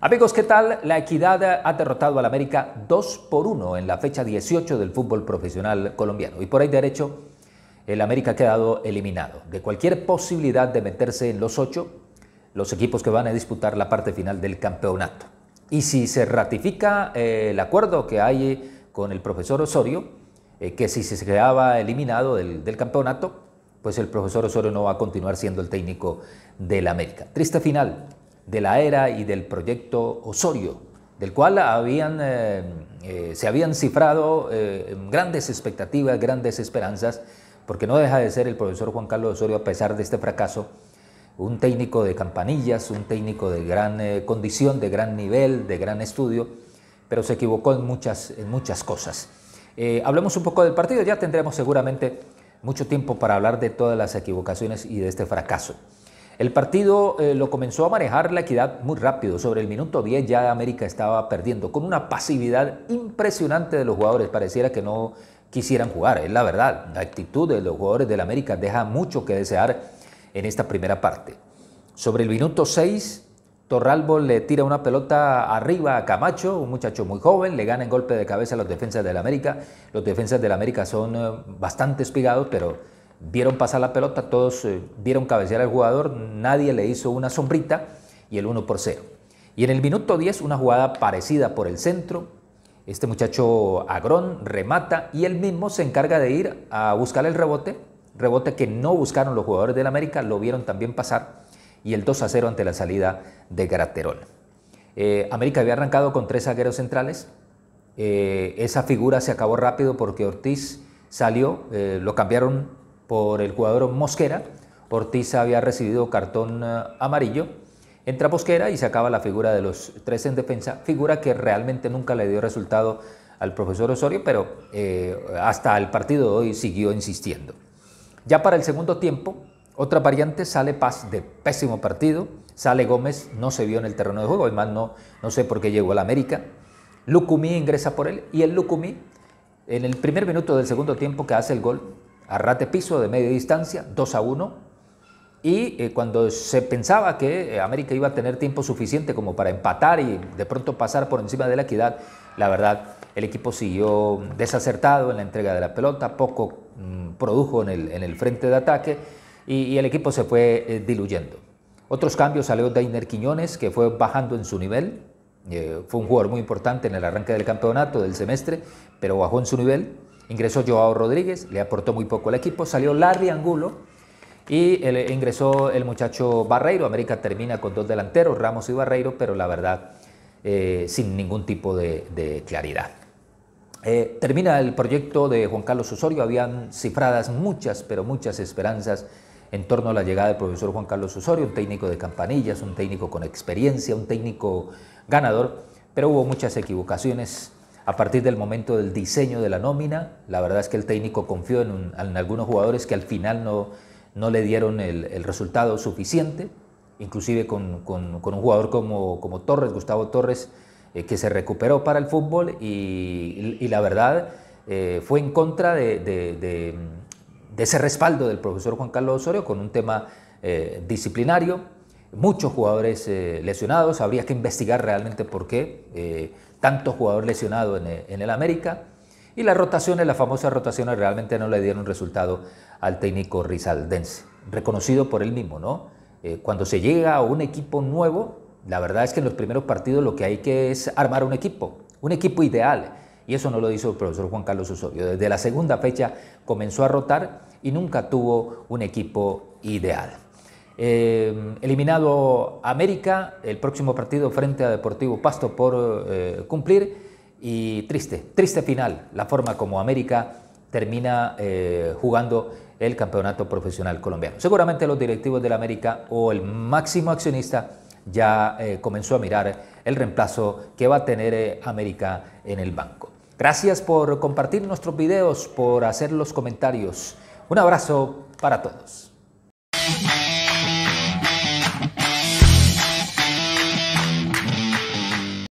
Amigos, ¿qué tal? La Equidad ha derrotado al América 2 por 1 en la fecha 18 del fútbol profesional colombiano. Y por ahí derecho, el América ha quedado eliminado. De cualquier posibilidad de meterse en los 8, los equipos que van a disputar la parte final del campeonato. Y si se ratifica eh, el acuerdo que hay con el profesor Osorio, eh, que si se quedaba eliminado del campeonato, pues el profesor Osorio no va a continuar siendo el técnico del América. Triste final de la era y del proyecto Osorio, del cual eh, eh, se habían cifrado eh, grandes expectativas, grandes esperanzas, porque no deja de ser el profesor Juan Carlos Osorio, a pesar de este fracaso, un técnico de campanillas, un técnico de gran condición, de gran nivel, de gran estudio, pero se equivocó en muchas, en muchas cosas. hablemos un poco del partido, ya tendremos seguramente mucho tiempo para hablar de todas las equivocaciones y de este fracaso. El partido eh, lo comenzó a manejar la equidad muy rápido. Sobre el minuto 10 ya América estaba perdiendo, con una pasividad impresionante de los jugadores. Pareciera que no quisieran jugar, es la verdad. La actitud de los jugadores del América deja mucho que desear en esta primera parte. Sobre el minuto 6, Torralbo le tira una pelota arriba a Camacho, un muchacho muy joven, le gana en golpe de cabeza a los defensas del América. Los defensas del América son eh, bastante espigados, pero vieron pasar la pelota, todos eh, vieron cabecear al jugador, nadie le hizo una sombrita y el 1 por 0. Y en el minuto 10 una jugada parecida por el centro. Este muchacho Agrón remata y él mismo se encarga de ir a buscar el rebote, rebote que no buscaron los jugadores del América, lo vieron también pasar y el 2 a 0 ante la salida de Graterón. Eh, América había arrancado con tres agueros centrales. Eh, esa figura se acabó rápido porque Ortiz salió, eh, lo cambiaron por el jugador Mosquera. Ortiz había recibido cartón amarillo. Entra Mosquera y se acaba la figura de los tres en defensa, figura que realmente nunca le dio resultado al profesor Osorio, pero hasta el partido de hoy siguió insistiendo. Ya para el segundo tiempo, otra variante sale Paz de pésimo partido, sale Gómez, no se vio en el terreno de juego, además no, no sé por qué llegó al América. Lucumí ingresa por él y el Lucumí, en el primer minuto del segundo tiempo que hace el gol, arrate piso de media distancia, 2 a 1, y eh, cuando se pensaba que eh, América iba a tener tiempo suficiente como para empatar y de pronto pasar por encima de la equidad, la verdad, el equipo siguió desacertado en la entrega de la pelota, poco mm, produjo en el, en el frente de ataque y, el equipo se fue eh, diluyendo. Otros cambios salió Dainer Quiñones, que fue bajando en su nivel. Eh, fue un jugador muy importante en el arranque del campeonato, del semestre, pero bajó en su nivel. Ingresó Joao Rodríguez, le aportó muy poco al equipo. Salió Larry Angulo y eh, ingresó el muchacho Barreiro. América termina con dos delanteros, Ramos y Barreiro, pero la verdad, sin ningún tipo de, claridad. termina el proyecto de Juan Carlos Osorio, habían cifradas muchas, pero muchas esperanzas en torno a la llegada del profesor Juan Carlos Osorio, un técnico de campanillas, un técnico con experiencia, un técnico ganador, pero hubo muchas equivocaciones a partir del momento del diseño de la nómina. La verdad es que el técnico confió en, algunos jugadores que al final no, no le dieron el, resultado suficiente, inclusive con, con, un jugador como, como Torres, Gustavo Torres, eh, que se recuperó para el fútbol y, y, la verdad eh, fue en contra de de ese respaldo del profesor Juan Carlos Osorio con un tema eh, disciplinario, muchos jugadores eh, lesionados, habría que investigar realmente por qué tantos eh, tanto jugador lesionado en, el América, y las rotaciones, las famosas rotaciones realmente no le dieron resultado al técnico rizaldense, reconocido por él mismo, ¿no? cuando se llega a un equipo nuevo, la verdad es que en los primeros partidos lo que hay que es armar un equipo, un equipo ideal, y eso no lo hizo el profesor Juan Carlos Osorio. Desde la segunda fecha comenzó a rotar y nunca tuvo un equipo ideal. Eh, eliminado América, el próximo partido frente a Deportivo Pasto por eh, cumplir. Y triste, triste final, la forma como América termina eh, jugando el campeonato profesional colombiano. Seguramente los directivos del América o el máximo accionista ya comenzó a mirar el reemplazo que va a tener América en el banco. Gracias por compartir nuestros videos, por hacer los comentarios. Un abrazo para todos.